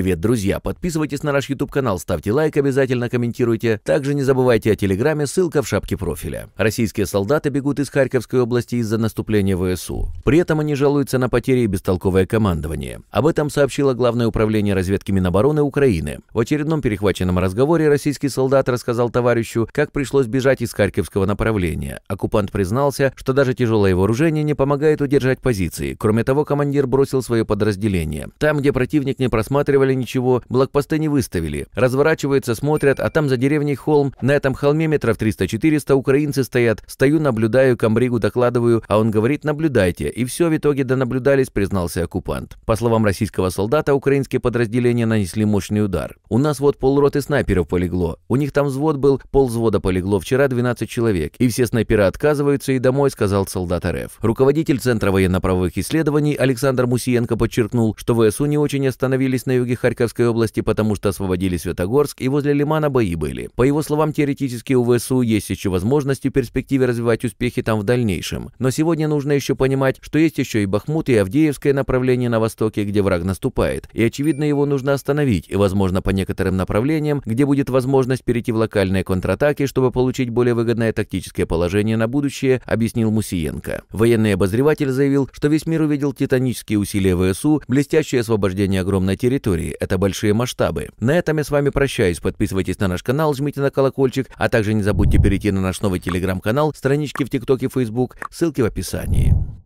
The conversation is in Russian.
Привет, друзья! Подписывайтесь на наш YouTube-канал, ставьте лайк, обязательно комментируйте. Также не забывайте о Телеграме, ссылка в шапке профиля. Российские солдаты бегут из Харьковской области из-за наступления ВСУ. При этом они жалуются на потери и бестолковое командование. Об этом сообщило Главное управление разведки Минобороны Украины. В очередном перехваченном разговоре российский солдат рассказал товарищу, как пришлось бежать из Харьковского направления. Оккупант признался, что даже тяжелое вооружение не помогает удержать позиции. Кроме того, командир бросил свое подразделение. Там, где противник не просматривали сказали ничего, блокпосты не выставили. Разворачиваются, смотрят, а там за деревней холм. На этом холме метров 300-400 украинцы стоят. Стою, наблюдаю, комбригу докладываю, а он говорит «наблюдайте». И все в итоге донаблюдались, признался оккупант. По словам российского солдата, украинские подразделения нанесли мощный удар. «У нас вот полроты снайперов полегло. У них там взвод был, ползвода полегло вчера 12 человек. И все снайперы отказываются и домой», — сказал солдат РФ. Руководитель Центра военно-правовых исследований Александр Мусиенко подчеркнул, что ВСУ не очень остановились на юге дороги Харьковской области, потому что освободили Светогорск и возле Лимана бои были. По его словам, теоретически у ВСУ есть еще возможность в перспективе развивать успехи там в дальнейшем. Но сегодня нужно еще понимать, что есть еще и Бахмут и Авдеевское направление на востоке, где враг наступает, и очевидно его нужно остановить, и возможно по некоторым направлениям, где будет возможность перейти в локальные контратаки, чтобы получить более выгодное тактическое положение на будущее, объяснил Мусиенко. Военный обозреватель заявил, что весь мир увидел титанические усилия ВСУ, блестящее освобождение огромной территории, истории. Это большие масштабы. На этом я с вами прощаюсь. Подписывайтесь на наш канал, жмите на колокольчик, а также не забудьте перейти на наш новый телеграм-канал, странички в ТикТоке и Фейсбук. Ссылки в описании.